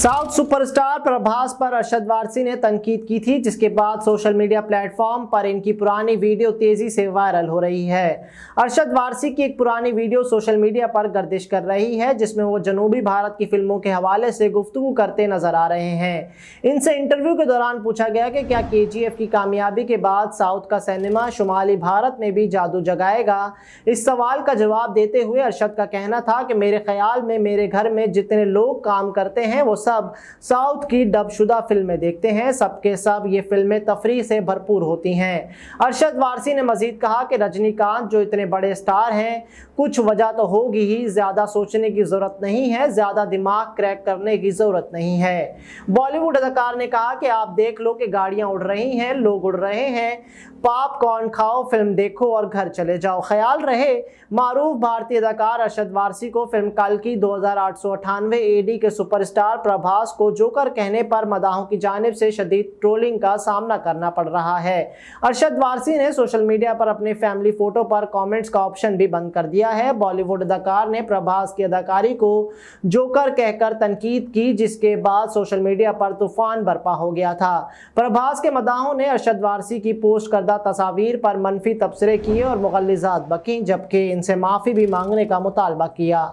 south superstar Prabhas पर अरशद वारसी ने तनकीद की थी जिसके बाद सोशल मीडिया प्लेटफॉर्म पर इनकी पुरानी वीडियो तेजी से वायरल हो रही है अरशद वारसी की एक पुरानी वीडियो सोशल मीडिया पर गर्दिश कर रही है जिसमें वो जनूबी भारत की फिल्मों के हवाले से गुफ्तु करते नजर आ रहे हैं इनसे इंटरव्यू के दौरान पूछा गया कि क्या के की कामयाबी के बाद साउथ का सिनेमा शुमाली भारत में भी जादू जगाएगा इस सवाल का जवाब देते हुए अरशद का कहना था कि मेरे ख्याल में मेरे घर में जितने लोग काम करते हैं वो सब साउथ की डबशुदा फिल्में देखते हैं सबके सब ये फिल्में तफरी से भरपूर होती हैं अरशद वारसी ने मजीद कहा कि रजनीकांत जो इतने बड़े स्टार हैं कुछ वजह तो होगी ही ज़्यादा सोचने की ज़रूरत नहीं है ज़्यादा दिमाग क्रैक करने की ज़रूरत नहीं है बॉलीवुड अदाकार ने कहा कि आप देख लो कि गाड़ियाँ उड़ रही हैं लोग उड़ रहे हैं पॉपकॉर्न खाओ फिल्म देखो और घर चले जाओ ख्याल रहे मारूफ भारतीय अदाकार अरशद वारसी को फिल्म काल की दो हज़ार आठ सौ अठानवे एडी के सुपरस्टार प्रभास को जोकर कहने पर मदाहों की जानब से शदीद ट्रोलिंग का सामना करना पड़ रहा है अरशद वारसी ने सोशल मीडिया पर अपने फैमिली फोटो पर कमेंट्स का ऑप्शन भी बंद कर दिया है बॉलीवुड अदाकार ने प्रभास की अदाकारी को जोकर कहकर तनकीद की जिसके बाद सोशल मीडिया पर तूफान बर्पा हो गया था प्रभास के मदाहों ने अरशद वारसी की पोस्ट करदा तस्वीर पर मनफी तबसरे किए और मुगलजात बकीं जबकि इनसे माफ़ी भी मांगने का मुतालबा किया